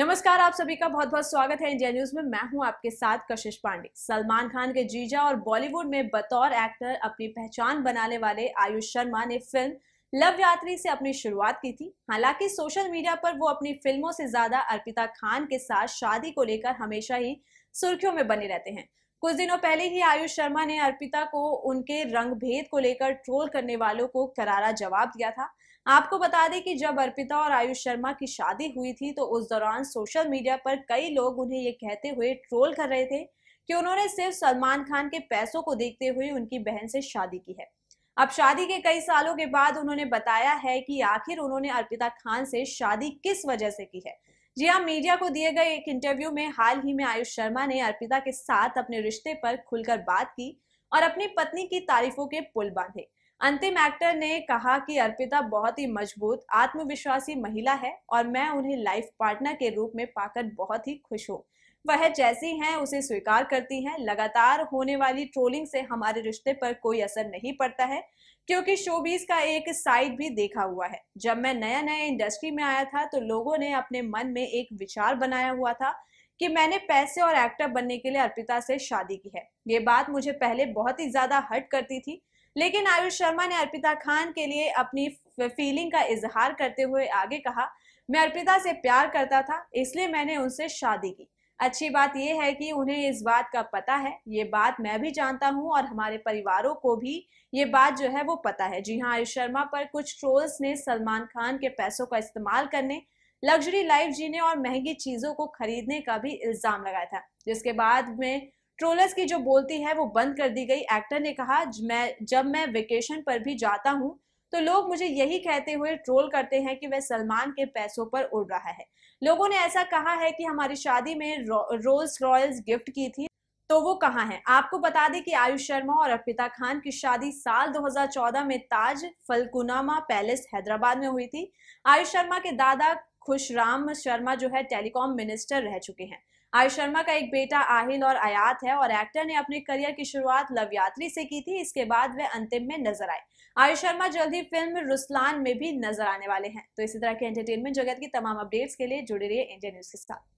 नमस्कार आप सभी का बहुत बहुत स्वागत है इंडिया न्यूज में मैं हूं आपके साथ कशिश पांडे सलमान खान के जीजा और बॉलीवुड में बतौर एक्टर अपनी पहचान बनाने वाले आयुष शर्मा ने फिल्म लव यात्री से अपनी शुरुआत की थी हालांकि सोशल मीडिया पर वो अपनी फिल्मों से ज्यादा अर्पिता खान के साथ शादी को लेकर हमेशा ही सुर्खियों में बने रहते हैं कुछ दिनों पहले ही आयुष शर्मा ने अर्पिता को उनके रंग भेद को लेकर ट्रोल करने वालों को करारा जवाब दिया था आपको बता दें कि जब अर्पिता और आयुष शर्मा की शादी हुई थी तो उस दौरान सोशल मीडिया पर कई लोग उन्हें ये कहते हुए ट्रोल कर रहे थे कि उन्होंने सिर्फ सलमान खान के पैसों को देखते हुए उनकी बहन से शादी की है अब शादी के कई सालों के बाद उन्होंने बताया है कि आखिर उन्होंने अर्पिता खान से शादी किस वजह से की है जी हाँ मीडिया को दिए गए एक इंटरव्यू में हाल ही में आयुष शर्मा ने अर्पिता के साथ अपने रिश्ते पर खुलकर बात की और अपनी पत्नी की तारीफों के पुल बांधे अंतिम एक्टर ने कहा कि अर्पिता बहुत ही मजबूत आत्मविश्वासी महिला है और मैं उन्हें लाइफ पार्टनर के रूप में पाकर बहुत ही खुश हूँ वह जैसी हैं उसे स्वीकार करती हैं लगातार होने वाली ट्रोलिंग से हमारे रिश्ते पर कोई असर नहीं पड़ता है क्योंकि शोबीज का एक साइड भी देखा हुआ है जब मैं नया नया इंडस्ट्री में आया था तो लोगों ने अपने मन में एक विचार बनाया हुआ था कि मैंने पैसे और एक्टर बनने के लिए अर्पिता से शादी की है ये बात मुझे पहले बहुत ही ज्यादा हर्ट करती थी लेकिन आयुष शर्मा ने अर्पिता खान के लिए अपनी फीलिंग का इजहार करते हुए आगे कहा मैं अर्पिता से प्यार करता था इसलिए मैंने उनसे शादी की अच्छी बात यह है कि उन्हें इस बात का पता है ये बात मैं भी जानता हूँ और हमारे परिवारों को भी ये बात जो है वो पता है जी हाँ आयुष शर्मा पर कुछ ट्रोल्स ने सलमान खान के पैसों का इस्तेमाल करने लग्जरी लाइफ जीने और महंगी चीजों को खरीदने का भी इल्जाम लगाया था जिसके बाद में ट्रोलर्स की जो बोलती है वो बंद कर दी गई एक्टर ने कहा मैं जब मैं वेकेशन पर भी जाता हूँ तो लोग मुझे यही कहते हुए ट्रोल करते हैं कि वह सलमान के पैसों पर उड़ रहा है लोगों ने ऐसा कहा है कि हमारी शादी में रोल्स रॉयल्स गिफ्ट की थी तो वो कहाँ है आपको बता दें कि आयुष शर्मा और अर्पिता खान की शादी साल 2014 में ताज फलकुनामा पैलेस हैदराबाद में हुई थी आयुष शर्मा के दादा खुशराम शर्मा जो है टेलीकॉम मिनिस्टर रह चुके हैं आयुष शर्मा का एक बेटा आहिल और आयात है और एक्टर ने अपने करियर की शुरुआत लव यात्री से की थी इसके बाद वे अंतिम में नजर आए आयुष शर्मा जल्द ही फिल्म रुस्लान में भी नजर आने वाले हैं तो इसी तरह के एंटरटेनमेंट जगत की तमाम अपडेट्स के लिए जुड़े रहिए इंडिया न्यूज के साथ